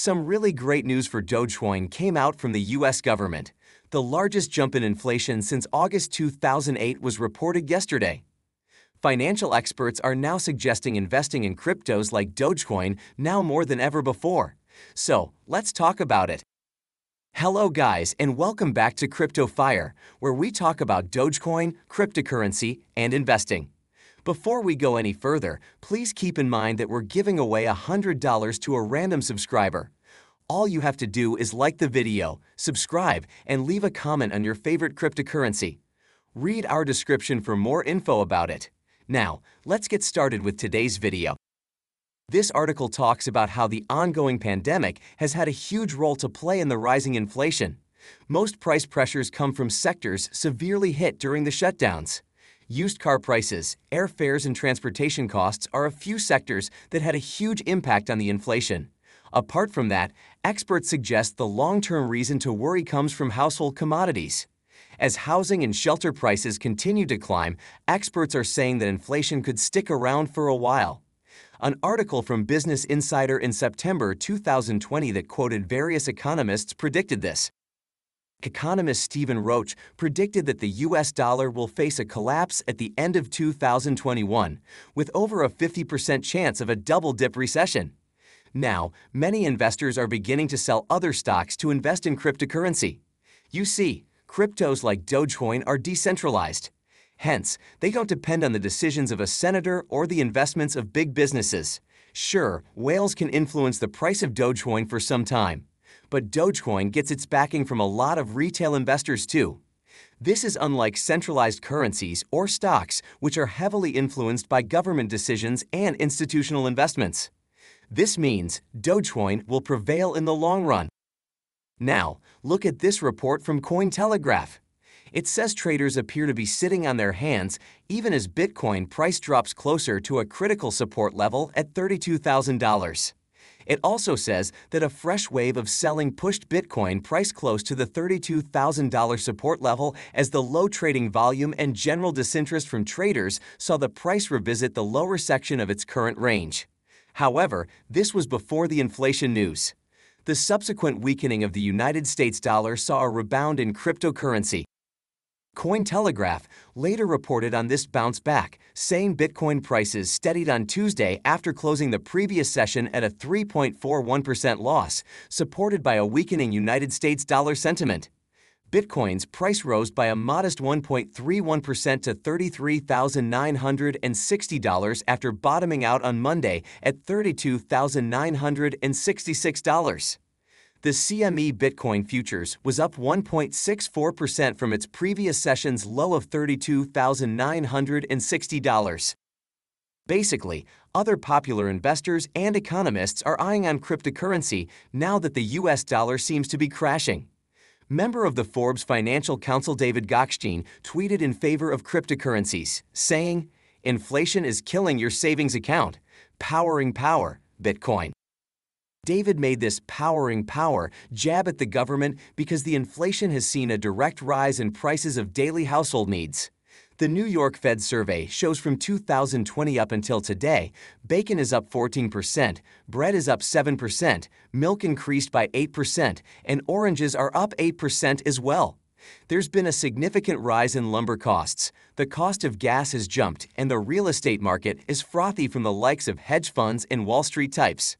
Some really great news for Dogecoin came out from the US government. The largest jump in inflation since August 2008 was reported yesterday. Financial experts are now suggesting investing in cryptos like Dogecoin now more than ever before. So, let's talk about it. Hello, guys, and welcome back to Crypto Fire, where we talk about Dogecoin, cryptocurrency, and investing. Before we go any further, please keep in mind that we're giving away $100 to a random subscriber. All you have to do is like the video, subscribe, and leave a comment on your favorite cryptocurrency. Read our description for more info about it. Now, let's get started with today's video. This article talks about how the ongoing pandemic has had a huge role to play in the rising inflation. Most price pressures come from sectors severely hit during the shutdowns. Used car prices, airfares, and transportation costs are a few sectors that had a huge impact on the inflation. Apart from that, experts suggest the long term reason to worry comes from household commodities. As housing and shelter prices continue to climb, experts are saying that inflation could stick around for a while. An article from Business Insider in September 2020 that quoted various economists predicted this. Economist Stephen Roach predicted that the US dollar will face a collapse at the end of 2021, with over a 50% chance of a double dip recession. Now, many investors are beginning to sell other stocks to invest in cryptocurrency. You see, cryptos like Dogecoin are decentralized. Hence, they don't depend on the decisions of a senator or the investments of big businesses. Sure, whales can influence the price of Dogecoin for some time. But Dogecoin gets its backing from a lot of retail investors too. This is unlike centralized currencies or stocks, which are heavily influenced by government decisions and institutional investments. This means Dogecoin will prevail in the long run. Now, look at this report from Cointelegraph. It says traders appear to be sitting on their hands even as Bitcoin price drops closer to a critical support level at $32,000. It also says that a fresh wave of selling pushed Bitcoin price close to the $32,000 support level as the low trading volume and general disinterest from traders saw the price revisit the lower section of its current range. However, this was before the inflation news. The subsequent weakening of the United States dollar saw a rebound in cryptocurrency, Cointelegraph later reported on this bounce back, saying Bitcoin prices steadied on Tuesday after closing the previous session at a 3.41% loss, supported by a weakening United States dollar sentiment. Bitcoin's price rose by a modest 1.31% to $33,960 after bottoming out on Monday at $32,966 the CME Bitcoin futures was up 1.64% from its previous session's low of $32,960. Basically, other popular investors and economists are eyeing on cryptocurrency now that the US dollar seems to be crashing. Member of the Forbes Financial Council David Gockstein tweeted in favor of cryptocurrencies, saying, Inflation is killing your savings account, powering power, Bitcoin. David made this powering power jab at the government because the inflation has seen a direct rise in prices of daily household needs. The New York Fed survey shows from 2020 up until today, bacon is up 14%, bread is up 7%, milk increased by 8%, and oranges are up 8% as well. There's been a significant rise in lumber costs. The cost of gas has jumped, and the real estate market is frothy from the likes of hedge funds and Wall Street types.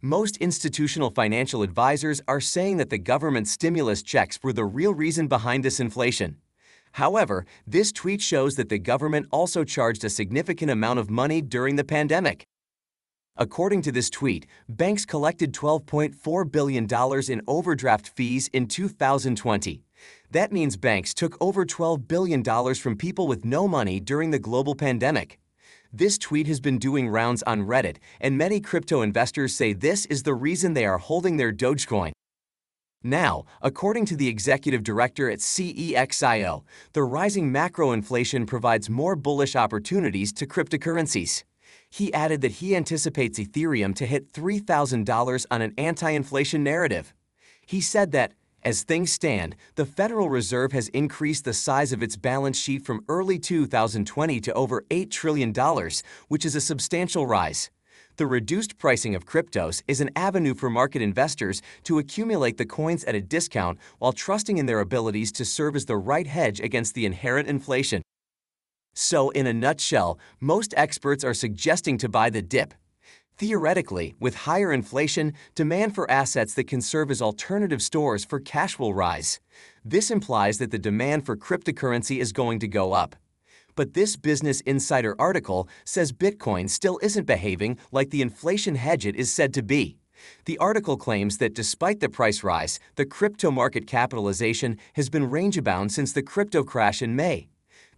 Most institutional financial advisors are saying that the government stimulus checks were the real reason behind this inflation. However, this tweet shows that the government also charged a significant amount of money during the pandemic. According to this tweet, banks collected $12.4 billion in overdraft fees in 2020. That means banks took over $12 billion from people with no money during the global pandemic. This tweet has been doing rounds on Reddit, and many crypto investors say this is the reason they are holding their Dogecoin. Now, according to the executive director at CEXIO, the rising macro inflation provides more bullish opportunities to cryptocurrencies. He added that he anticipates Ethereum to hit $3,000 on an anti inflation narrative. He said that as things stand, the Federal Reserve has increased the size of its balance sheet from early 2020 to over $8 trillion, which is a substantial rise. The reduced pricing of cryptos is an avenue for market investors to accumulate the coins at a discount while trusting in their abilities to serve as the right hedge against the inherent inflation. So, in a nutshell, most experts are suggesting to buy the dip, Theoretically, with higher inflation, demand for assets that can serve as alternative stores for cash will rise. This implies that the demand for cryptocurrency is going to go up. But this Business Insider article says Bitcoin still isn't behaving like the inflation hedge it is said to be. The article claims that despite the price rise, the crypto market capitalization has been range bound since the crypto crash in May.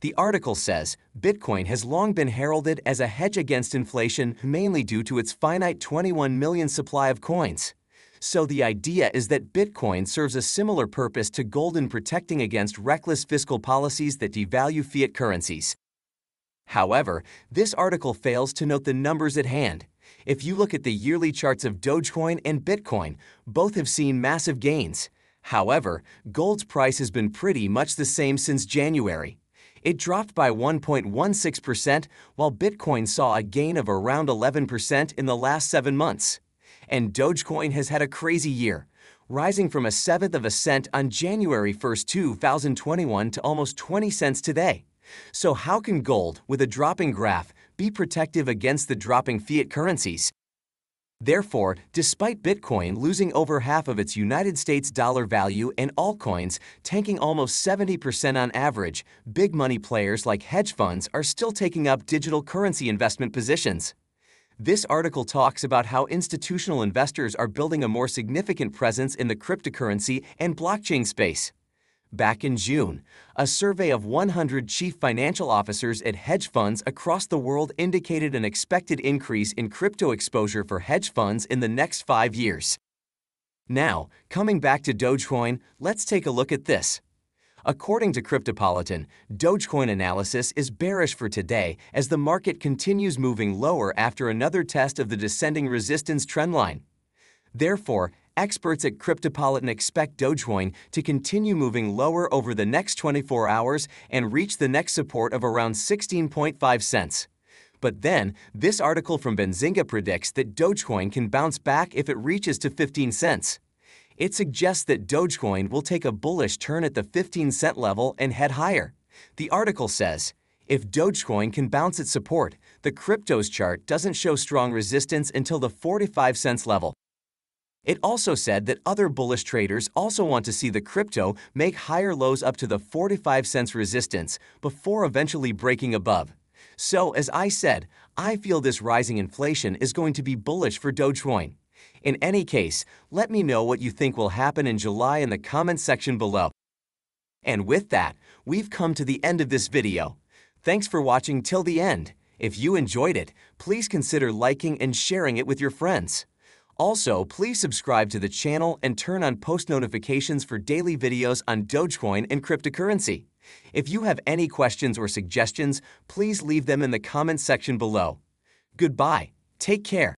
The article says Bitcoin has long been heralded as a hedge against inflation, mainly due to its finite 21 million supply of coins. So the idea is that Bitcoin serves a similar purpose to gold in protecting against reckless fiscal policies that devalue fiat currencies. However, this article fails to note the numbers at hand. If you look at the yearly charts of Dogecoin and Bitcoin, both have seen massive gains. However, gold's price has been pretty much the same since January. It dropped by 1.16%, while Bitcoin saw a gain of around 11% in the last seven months. And Dogecoin has had a crazy year, rising from a seventh of a cent on January 1, 2021 to almost 20 cents today. So, how can gold, with a dropping graph, be protective against the dropping fiat currencies? Therefore, despite Bitcoin losing over half of its United States dollar value and altcoins tanking almost 70% on average, big money players like hedge funds are still taking up digital currency investment positions. This article talks about how institutional investors are building a more significant presence in the cryptocurrency and blockchain space. Back in June, a survey of 100 chief financial officers at hedge funds across the world indicated an expected increase in crypto exposure for hedge funds in the next five years. Now, coming back to Dogecoin, let's take a look at this. According to Cryptopolitan, Dogecoin analysis is bearish for today as the market continues moving lower after another test of the descending resistance trendline. Therefore, experts at Cryptopolitan expect Dogecoin to continue moving lower over the next 24 hours and reach the next support of around 16.5 cents. But then, this article from Benzinga predicts that Dogecoin can bounce back if it reaches to 15 cents. It suggests that Dogecoin will take a bullish turn at the 15 cent level and head higher. The article says, if Dogecoin can bounce its support, the crypto's chart doesn't show strong resistance until the 45 cents level. It also said that other bullish traders also want to see the crypto make higher lows up to the 45 cents resistance before eventually breaking above. So, as I said, I feel this rising inflation is going to be bullish for Dogecoin. In any case, let me know what you think will happen in July in the comments section below. And with that, we've come to the end of this video. Thanks for watching till the end. If you enjoyed it, please consider liking and sharing it with your friends. Also, please subscribe to the channel and turn on post notifications for daily videos on Dogecoin and cryptocurrency. If you have any questions or suggestions, please leave them in the comments section below. Goodbye. Take care.